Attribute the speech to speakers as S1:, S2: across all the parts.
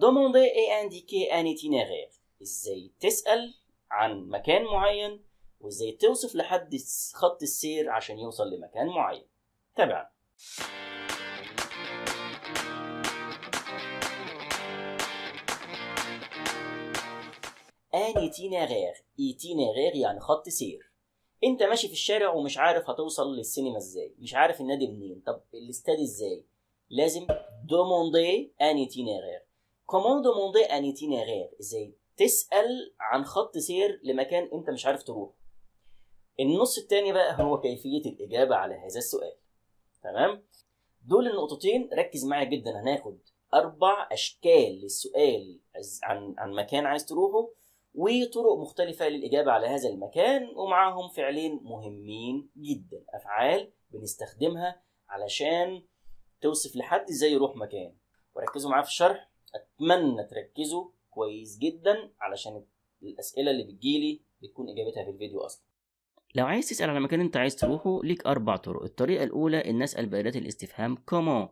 S1: دوموندي اي انديكي ان itinéraire ازاي تسأل عن مكان معين وازاي توصف لحد خط السير عشان يوصل لمكان معين تابعا ان e ايتينيرير ايتينيرير e يعني خط سير انت ماشي في الشارع ومش عارف هتوصل للسينما ازاي مش عارف النادي منين طب الاستاد ازاي لازم دوموندي ان e ايتينيرير كوموند موندي ان ايتينيرير ازاي تسال عن خط سير لمكان انت مش عارف تروح النص الثاني بقى هو كيفيه الاجابه على هذا السؤال تمام دول النقطتين ركز معايا جدا هناخد اربع اشكال للسؤال عن عن مكان عايز تروحه وطرق مختلفة للإجابة على هذا المكان ومعاهم فعلين مهمين جدا أفعال بنستخدمها علشان توصف لحد إزاي يروح مكان وركزوا معايا في الشرح اتمنى تركزوا كويس جدا علشان الاسئله اللي بتجيلي بتكون اجابتها في الفيديو اصلا لو عايز تسال على مكان انت عايز تروحه ليك اربع طرق الطريقه الاولى ان اسال باداه الاستفهام كومون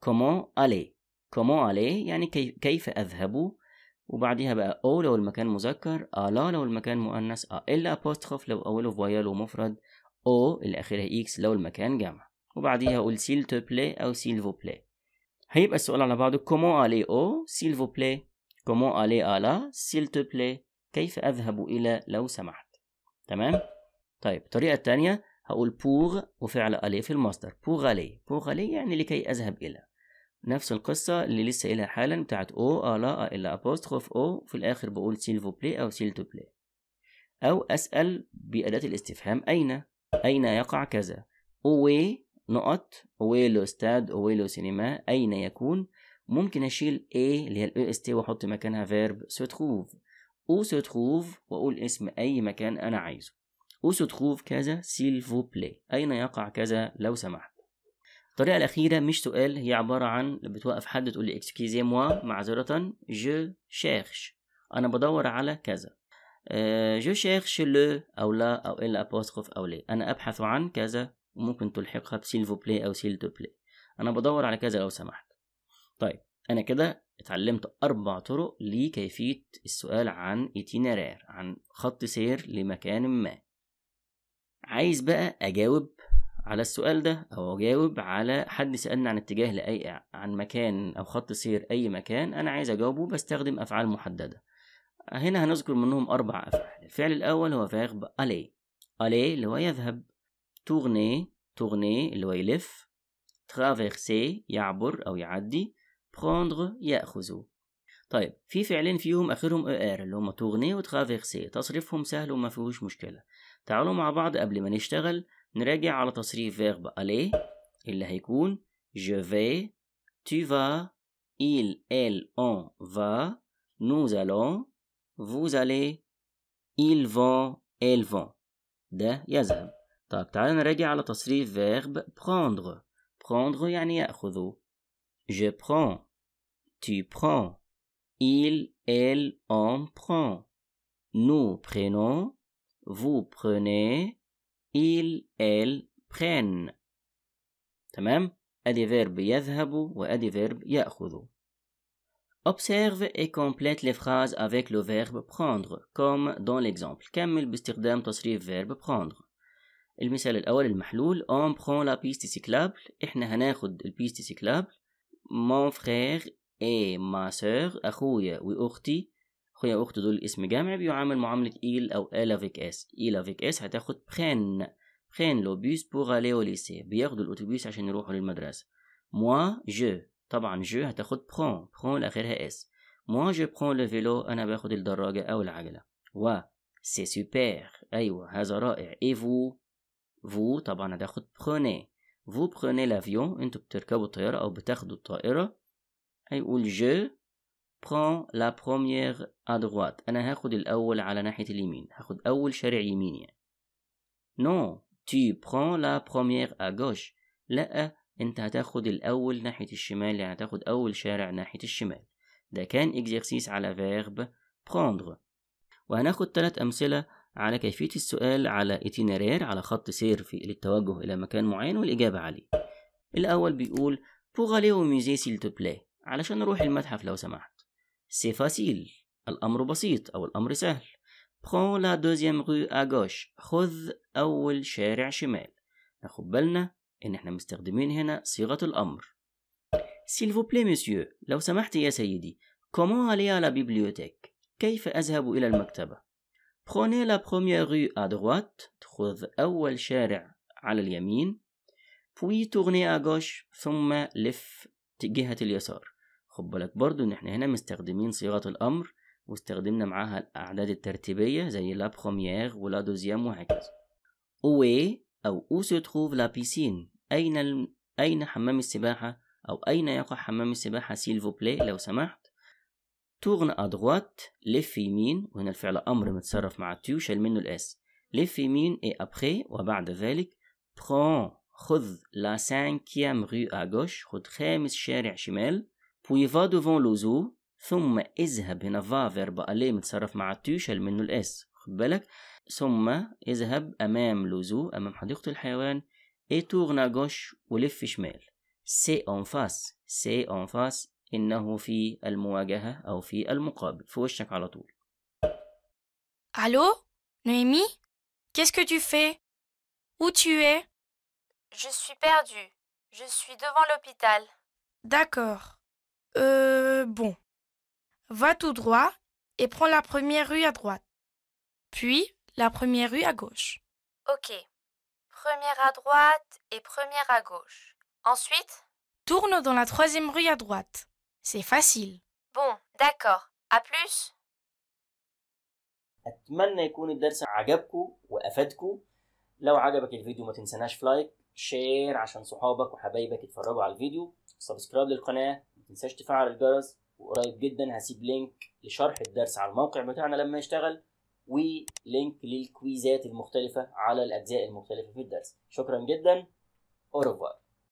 S1: كومون الي كومو الي يعني كيف اذهب وبعديها بقى او لو المكان مذكر الا لو المكان مؤنث ا الا ابوستروف لو اوله فويال ومفرد او الاخيره اكس لو المكان جمع وبعديها اقول سيل تو بلاي او سيل فو بلاي هيبقى السؤال على بعضه كومون الي او سيلفو بلاي بلي كومون الي الا سيل تو بلي كيف اذهب الى لو سمحت تمام طيب الطريقه الثانيه هقول بور وفعل الي في المصدر بور الي بور الي يعني لكي اذهب الى نفس القصة اللي لسه إلها حالا بتاعت او الا الا ابوستروف او في الاخر بقول سيلفو بلي او سيل تو بلي او اسأل بأداة الاستفهام اين اين يقع كذا اوي نقط أويلو استاد أويلو سينما أين يكون ممكن أشيل A اللي هي ال ST وأحط مكانها فيرب ستروف أو ستروف وأقول اسم أي مكان أنا عايزه أو ستروف كذا سيل فو بلاي أين يقع كذا لو سمحت الطريقة الأخيرة مش سؤال هي عبارة عن بتوقف حد تقول لي اكسكيزي موا معذرة جو شيرش أنا بدور على كذا جو شيرش لو أو لا أو إلا أبوستخوف أو ليه أنا أبحث عن كذا وممكن تلحقها بسيلفو بلاي أو سيل بلاي أنا بدور على كذا لو سمحت طيب أنا كده اتعلمت أربع طرق لكيفية السؤال عن itinerary عن خط سير لمكان ما عايز بقى أجاوب على السؤال ده أو أجاوب على حد سألني عن اتجاه لأي عن مكان أو خط سير أي مكان أنا عايز أجاوبه بستخدم أفعال محددة هنا هنذكر منهم أربع أفعال الفعل الأول هو فاعل ألي ألي اللي هو يذهب تورني تورني اللي هو يلف ترافيرسي يعبر أو يعدي بروندغ يأخذ طيب في فعلين فيهم آخرهم er اللي هما تورني وترافيرسي تصريفهم سهل وما فيهوش مشكلة تعالوا مع بعض قبل ما نشتغل نراجع على تصريف فيرب aller اللي هيكون je vais tu vas il elle on va nous allons vous allez ils vont elles vont ده يذهب طيب un نراجع على تصريف verbe « prendre prendre يعني يأخذ je prends tu prends il elle on prend nous prenons vous prenez il elle prennent تمام ادي فيرب يذهب وادي فيرب يأخذ Observe et complète les phrases avec le verbe prendre, comme dans l'exemple. كمل باستخدام تصريف verbe prendre. المثال الأول المحلول on prend la piste cyclable إحنا هناخد البيست سيكلابل mon frère et ma soeur أخويا وأختي أخويا وأختي دول اسم جامع بيعامل معاملة إيل أو إل افيك إس إيل افيك إس هتاخد بخين بخين le bus pour aller au lycée بياخدوا الأتوبيس عشان يروحوا للمدرسة moi je طبعا je هتاخد prend prend آخرها إس moi je prends le vélo أنا باخد الدراجة أو العجلة و c'est super أيوة هذا رائع et vous فو طبعا هتاخد بخوني فو بخوني لافيون انتوا بتركبوا الطيارة أو بتاخدوا الطائرة هيقول جو بخون لا première ادغوات أنا هاخد الأول على ناحية اليمين هاخد أول شارع يمين يعني نو تي بخون لا première اغوش لأ أنت هتاخد الأول ناحية الشمال يعني هتاخد أول شارع ناحية الشمال ده كان إكزرسيس على فيرب بخوندغ وهناخد تلات أمثلة على كيفية السؤال على itinéraire على خط سير في للتوجه إلى مكان معين والإجابة عليه الأول بيقول pour aller au musée s'il te علشان نروح المتحف لو سمحت سي فاسيل الأمر بسيط أو الأمر سهل بخون لا دوزيام غو أغوش خذ أول شارع شمال ناخد بالنا إن إحنا مستخدمين هنا صيغة الأمر سيل vous plaît لو سمحت يا سيدي كومون aller على بيبليوتيك كيف أذهب إلى المكتبة Prenez la première rue à droite, خذ أول شارع على اليمين, puis tournez à gauche, ثم لف جهة اليسار. خد بالك برضو إن إحنا هنا مستخدمين صيغة الأمر واستخدمنا معاها الأعداد الترتيبية زي لا بخومييغ ولا دوزيام وهكذا. أوي أو أو سو trouve لا بيسين أين ال... أين حمام السباحة أو أين يقع حمام السباحة سيلفو بلاي لو سمحت تورن ادغوات لف يمين وهنا الفعل امر متصرف مع تيو شال منه الاس لف يمين اي ابخي وبعد ذلك برون خذ لا سانكيام غو اغوش خذ خامس شارع شمال بوي فا دوفون لوزو ثم اذهب هنا فا فيرب الي متصرف مع تيو شال منه الاس خد بالك ثم اذهب امام لوزو امام حديقة الحيوان اي تورن اغوش ولف شمال سي اون فاس سي اون فاس إنه Allô Noémie Qu'est-ce que tu fais Où tu es Je suis perdue. Je suis devant l'hôpital. D'accord. Euh, bon. Va tout droit et prends la première rue à droite. Puis la première rue à gauche. Ok. Première à droite et première à gauche. Ensuite Tourne dans la troisième rue à droite. C'est facile. Bon, d'accord. À plus. أتمنى يكون الدرس عجبكم وأفادكم لو عجبك الفيديو ما تنسناش في لايك شير عشان صحابك وحبايبك يتفرجوا على الفيديو سبسكرايب للقناة ما تنساش تفعل الجرس وقريب جدا هسيب لينك لشرح الدرس على الموقع بتاعنا لما يشتغل ولينك للكويزات المختلفة على الأجزاء المختلفة في الدرس شكرا جدا أوروفوار